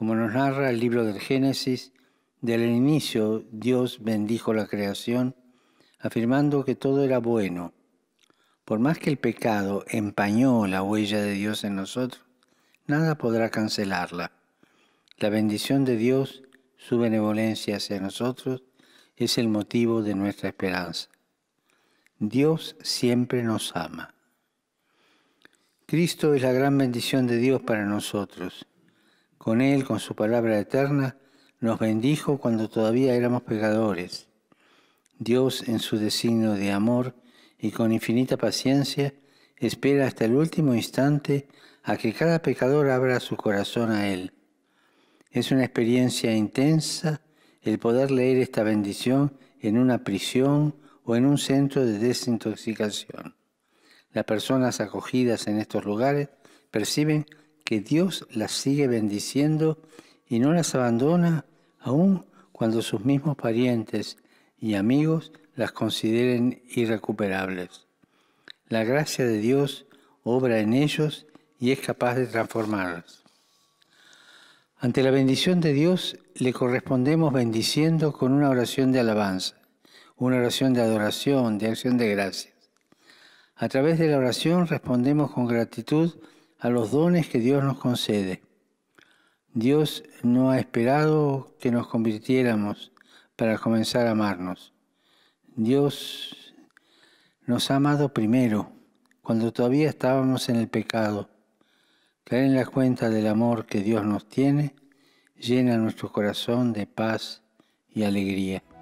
Como nos narra el libro del Génesis, del inicio Dios bendijo la creación, afirmando que todo era bueno. Por más que el pecado empañó la huella de Dios en nosotros, nada podrá cancelarla. La bendición de Dios, su benevolencia hacia nosotros, es el motivo de nuestra esperanza. Dios siempre nos ama. Cristo es la gran bendición de Dios para nosotros. Con Él, con su palabra eterna, nos bendijo cuando todavía éramos pecadores. Dios, en su designio de amor y con infinita paciencia, espera hasta el último instante a que cada pecador abra su corazón a Él. Es una experiencia intensa el poder leer esta bendición en una prisión o en un centro de desintoxicación. Las personas acogidas en estos lugares perciben que Dios las sigue bendiciendo y no las abandona aun cuando sus mismos parientes y amigos las consideren irrecuperables. La gracia de Dios obra en ellos y es capaz de transformarlas. Ante la bendición de Dios le correspondemos bendiciendo con una oración de alabanza, una oración de adoración, de acción de gracias. A través de la oración respondemos con gratitud a los dones que Dios nos concede. Dios no ha esperado que nos convirtiéramos para comenzar a amarnos. Dios nos ha amado primero, cuando todavía estábamos en el pecado. Caer en la cuenta del amor que Dios nos tiene llena nuestro corazón de paz y alegría.